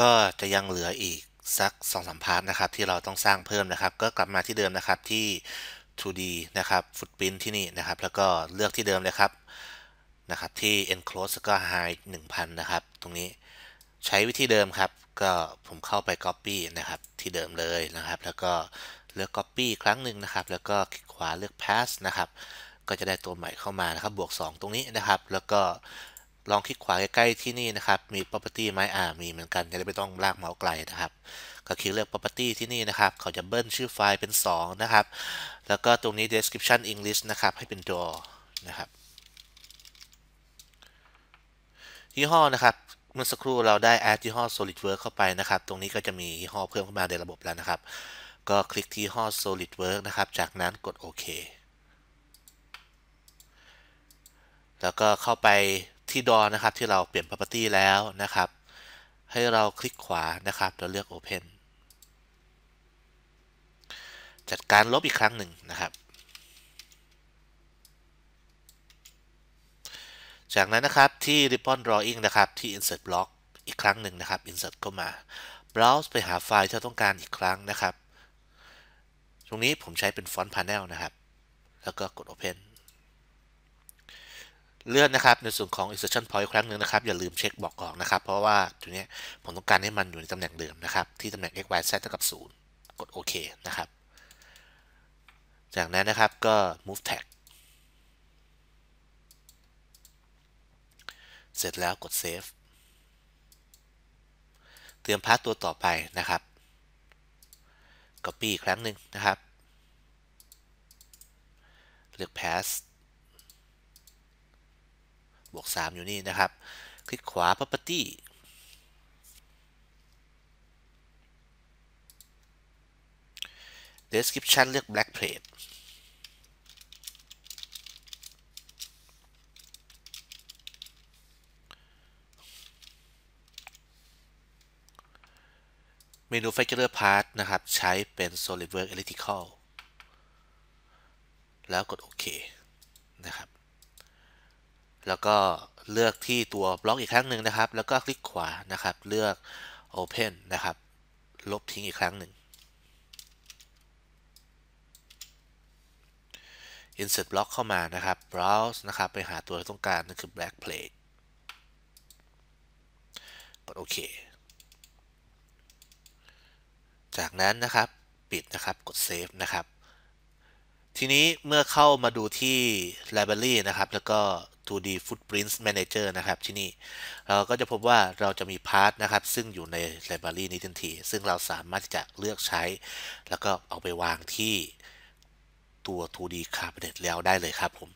ก็จะยังเหลืออีกสัก2อสพาร์ทนะครับที่เราต้องสร้างเพิ่มนะครับ ก็กลับมาที่เดิมนะครับที่ 2D นะครับฟุตปรินที่นี่นะครับแล้วก็เลือกที่เดิมเลยครับนะครับ ที่ enclose ก็ high 1000 นะครับ ตรงนี้ ใช้วิธีเดิมครับก็ผมเข้าไป copy นะครับที่เดิมเลยนะครับแล้วก็เลือก copy ครั้งหนึ่งนะครับ แล้วก็คลิกขวาเลือก pass นะครับก็จะได้ตัวใหม่เข้ามานะครับบวก 2 ตรงนี้นะครับแล้วก็ลองคลิกขวาใกล้ๆที่นี่นะครับ มี property ไหมอ่ามีเหมือนกันจะได้ไม่ต้องลากเมาส์ไกลนะครับ ก็คลิกเลือก property ที่นี่นะครับ เขาจะเบิ้ลชื่อไฟล์เป็น 2 นะครับ แล้วก็ตรงนี้ description English นะครับให้เป็น draw นะครับยี่ห้อนะครับ เมื่อสักครู่เราได้ add ยี่ห้อ SolidWorks เข้าไปนะครับ ตรงนี้ก็จะมียี่ห้อเพิ่มเข้ามาในระบบแล้วนะครับ ก็คลิกที่ห้อ SolidWorks นะครับ จากนั้นกดโอเคแล้วก็เข้าไปที่ door นะ ครับ ที่เราเปลี่ยน property แล้วนะครับ ให้เราคลิกขวา นะครับแล้วเลือก open จัดการลบอีกครั้งหนึ่งนะครับ จากนั้น นะครับ ที่ ribbon drawing นะครับ ที่ insert block อีกครั้งหนึ่งนะครับ insert เข้ามา browse ไปหาไฟล์ที่ต้องการอีกครั้งนะครับตรงนี้ผมใช้เป็น font panel นะครับ แล้วก็กด open เลื่อนนะครับ ในส่วนของ insertion point ครั้งหนึ่งนะครับ อย่าลืมเช็คบอกออกนะครับ เพราะว่าตัวนี้ผมต้องการให้มันอยู่ในตำแหน่งเดิมนะครับ ที่ตำแหน่ง x y z เท่ากับ0 กดโอเคนะครับ จากนั้นนะครับก็ move tag เสร็จแล้วกด save เตรียมพาร์ตตัวต่อไปนะครับ copy ครั้งหนึ่งนะครับ เลือก pass บวก3อยู่นี่นะครับ คลิกขวา property d e s c r i p t i o n เลือก black plate เมนู f a c t u r e part นะครับใช้เป็น solidwork e l e c t r i c a l แล้วกด โอเค นะครับแล้วก็เลือกที่ตัวบล็อกอีกครั้งหนึ่งนะครับ แล้วก็คลิกขวานะครับ เลือก Open นะครับ ลบทิ้งอีกครั้งหนึ่ง Insert Block เข้ามานะครับ Browse นะครับไปหาตัวที่ต้องการนั่นคือ Black Plate กดโอเคจากนั้นนะครับปิดนะครับกด Save นะครับ ทีนี้เมื่อเข้ามาดูที่ Library นะครับ แล้วก็ 2D Footprints Manager นะครับ ที่นี่ เราก็จะพบว่าเราจะมีพาร์ทนะครับ ซึ่งอยู่ในไลบรารีนี้ทันทีซึ่งเราสามารถจะเลือกใช้ แล้วก็เอาไปวางที่ตัว 2D Carpet แล้วได้เลยครับ ผม